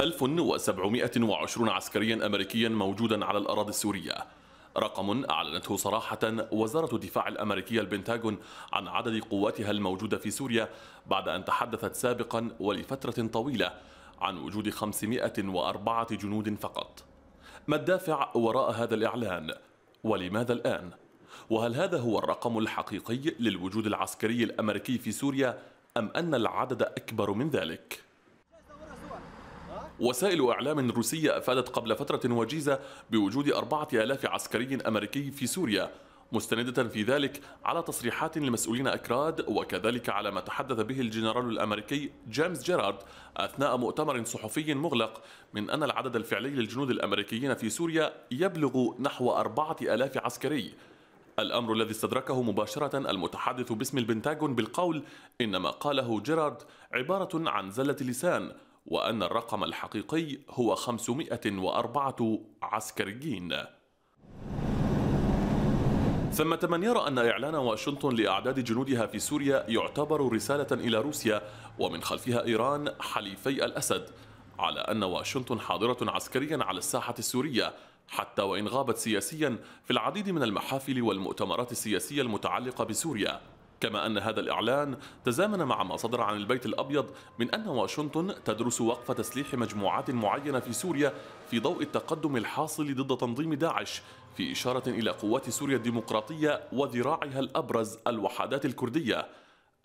1720 عسكريا أمريكيا موجودا على الأراضي السورية رقم أعلنته صراحة وزارة الدفاع الأمريكية البنتاغون عن عدد قواتها الموجودة في سوريا بعد أن تحدثت سابقا ولفترة طويلة عن وجود 504 جنود فقط ما الدافع وراء هذا الإعلان؟ ولماذا الآن؟ وهل هذا هو الرقم الحقيقي للوجود العسكري الأمريكي في سوريا أم أن العدد أكبر من ذلك؟ وسائل إعلام روسية أفادت قبل فترة وجيزة بوجود أربعة آلاف عسكري أمريكي في سوريا مستندة في ذلك على تصريحات لمسؤولين أكراد وكذلك على ما تحدث به الجنرال الأمريكي جيمس جيرارد أثناء مؤتمر صحفي مغلق من أن العدد الفعلي للجنود الأمريكيين في سوريا يبلغ نحو أربعة آلاف عسكري الأمر الذي استدركه مباشرة المتحدث باسم البنتاغون بالقول إن ما قاله جيرارد عبارة عن زلة لسان وأن الرقم الحقيقي هو 504 عسكريين ثمة من يرى أن إعلان واشنطن لأعداد جنودها في سوريا يعتبر رسالة إلى روسيا ومن خلفها إيران حليفي الأسد على أن واشنطن حاضرة عسكريا على الساحة السورية حتى وإن غابت سياسيا في العديد من المحافل والمؤتمرات السياسية المتعلقة بسوريا كما أن هذا الإعلان تزامن مع ما صدر عن البيت الأبيض من أن واشنطن تدرس وقف تسليح مجموعات معينة في سوريا في ضوء التقدم الحاصل ضد تنظيم داعش في إشارة إلى قوات سوريا الديمقراطية وذراعها الأبرز الوحدات الكردية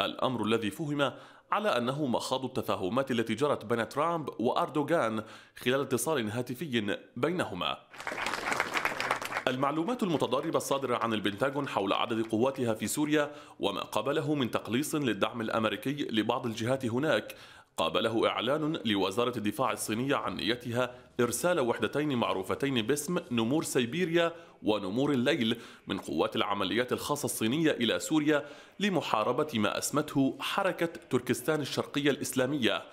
الأمر الذي فهم على أنه مخاض التفاهمات التي جرت بين ترامب وأردوغان خلال اتصال هاتفي بينهما المعلومات المتضاربة الصادرة عن البنتاغون حول عدد قواتها في سوريا وما قابله من تقليص للدعم الأمريكي لبعض الجهات هناك قابله إعلان لوزارة الدفاع الصينية عن نيتها إرسال وحدتين معروفتين باسم نمور سيبيريا ونمور الليل من قوات العمليات الخاصة الصينية إلى سوريا لمحاربة ما أسمته حركة تركستان الشرقية الإسلامية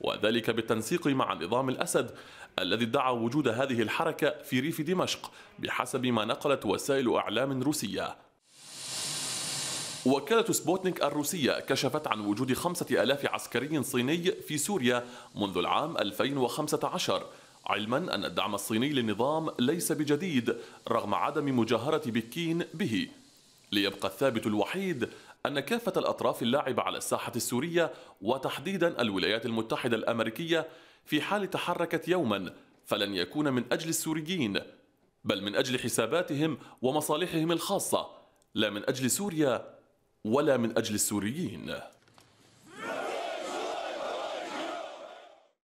وذلك بالتنسيق مع نظام الأسد الذي ادعى وجود هذه الحركة في ريف دمشق بحسب ما نقلت وسائل أعلام روسية وكالة سبوتنيك الروسية كشفت عن وجود خمسة ألاف عسكري صيني في سوريا منذ العام 2015 علما أن الدعم الصيني للنظام ليس بجديد رغم عدم مجاهرة بكين به ليبقى الثابت الوحيد أن كافة الأطراف اللاعبة على الساحة السورية وتحديدا الولايات المتحدة الأمريكية في حال تحركت يوما فلن يكون من أجل السوريين بل من أجل حساباتهم ومصالحهم الخاصة لا من أجل سوريا ولا من أجل السوريين